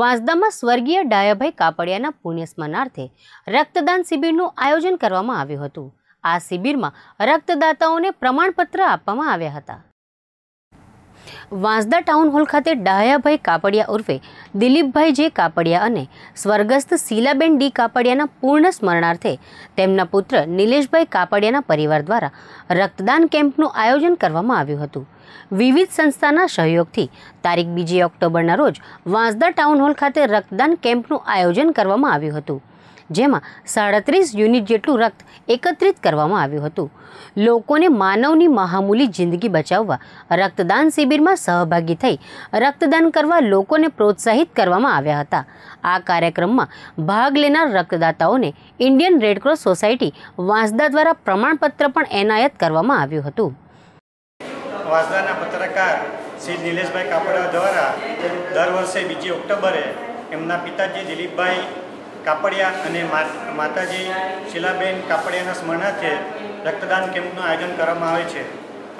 વાંસદામાં સ્વર્ગીય ડાયાભાઈ કાપડિયાના પુણ્ય સ્મરણાર્થે રક્તદાન શિબિરનું આયોજન કરવામાં આવ્યું હતું આ શિબિરમાં રક્તદાતાઓને પ્રમાણપત્ર આપવામાં આવ્યા હતા વાંસદા ટાઉન હોલ ખાતે ડાહયાભાઈ કાપડિયા ઉર્ફે દિલીપભાઈ જે કાપડિયા અને સ્વર્ગસ્થ શીલાબેન ડી કાપડિયાના પૂર્ણ સ્મરણાર્થે તેમના પુત્ર નિલેશભાઈ કાપડિયાના પરિવાર દ્વારા રક્તદાન કેમ્પનું આયોજન કરવામાં આવ્યું હતું વિવિધ સંસ્થાના સહયોગથી તારીખ બીજી ઓક્ટોબરના રોજ વાંસદા ટાઉન હોલ ખાતે રક્તદાન કેમ્પનું આયોજન કરવામાં આવ્યું હતું જેમાં સાડત્રીસ યુનિટ જેટલું રક્ત એકત્રિત કરવામાં આવ્યું હતું લોકોને માનવની મહામૂલી જિંદગી બચાવવા રક્તદાન શિબિરમાં સહભાગી થઈ રક્તદાન કરવા લોકોને પ્રોત્સાહિત કરવામાં આવ્યા હતા આ કાર્યક્રમમાં ભાગ લેનાર રક્તદાતાઓને ઇન્ડિયન રેડક્રોસ સોસાયટી વાંસદા દ્વારા પ્રમાણપત્ર પણ એનાયત કરવામાં આવ્યું હતું વાંસદાના પત્રકાર શ્રી નિલેશભાઈ કાપડા દ્વારા દર વર્ષે બીજી ઓક્ટોબરે એમના પિતાજી દિલીપભાઈ કાપડિયા અને માતાજી શીલાબેન કાપડિયાના સ્મરણાર્થે રક્તદાન કેમ્પનું આયોજન કરવામાં આવે છે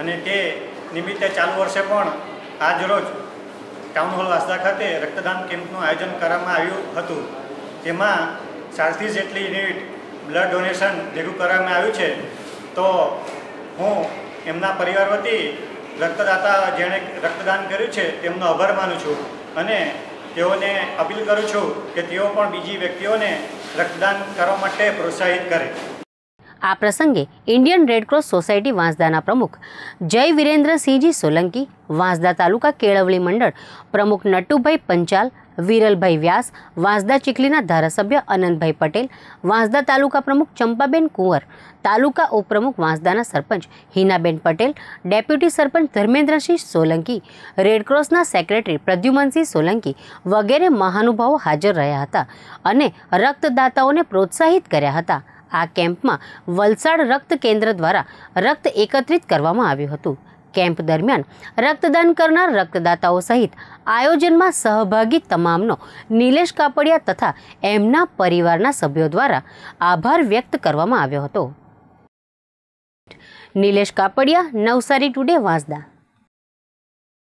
અને તે નિમિત્તે ચાલુ વર્ષે પણ આજરોજ ટાઉન હોલ વાસદા ખાતે રક્તદાન કેમ્પનું આયોજન કરવામાં આવ્યું હતું તેમાં ચારથી જેટલી યુનિટ બ્લડ ડોનેશન ભેગું કરવામાં આવ્યું છે તો હું એમના પરિવાર વતી રક્તદાતા જેણે રક્તદાન કર્યું છે તેમનો આભાર માનું છું અને તેઓને અપીલ કરું છું કે તેઓ પણ બીજી વ્યક્તિઓને રક્તદાન કરવા માટે પ્રોત્સાહિત કરે આ પ્રસંગે ઇન્ડિયન રેડક્રોસ સોસાયટી વાંસદાના પ્રમુખ જય વિરેન્દ્રસિંહજી સોલંકી વાંસદા તાલુકા કેળવણી મંડળ પ્રમુખ નટુભાઈ પંચાલ વિરલભાઈ વ્યાસ વાંસદા ચીખલીના ધારાસભ્ય અનંતભાઈ પટેલ વાંસદા તાલુકા પ્રમુખ ચંપાબેન કુંવર તાલુકા ઉપપ્રમુખ વાંસદાના સરપંચ હિનાબેન પટેલ ડેપ્યુટી સરપંચ ધર્મેન્દ્રસિંહ સોલંકી રેડક્રોસના સેક્રેટરી પ્રદ્યુમનસિંહ સોલંકી વગેરે મહાનુભાવો હાજર રહ્યા હતા અને રક્તદાતાઓને પ્રોત્સાહિત કર્યા હતા આ કેમ્પમાં વલસાડ રક્ત કેન્દ્ર દ્વારા રક્ત એકત્રિત કરવામાં આવ્યું હતું કેમ્પ દરમિયાન રક્તદાન કરનાર રક્તદાતાઓ સહિત આયોજનમાં સહભાગી તમામનો નિલેશ કાપડિયા તથા એમના પરિવારના સભ્યો દ્વારા આભાર વ્યક્ત કરવામાં આવ્યો હતો નિલેશ કાપડિયા નવસારી ટુડે વાંસદા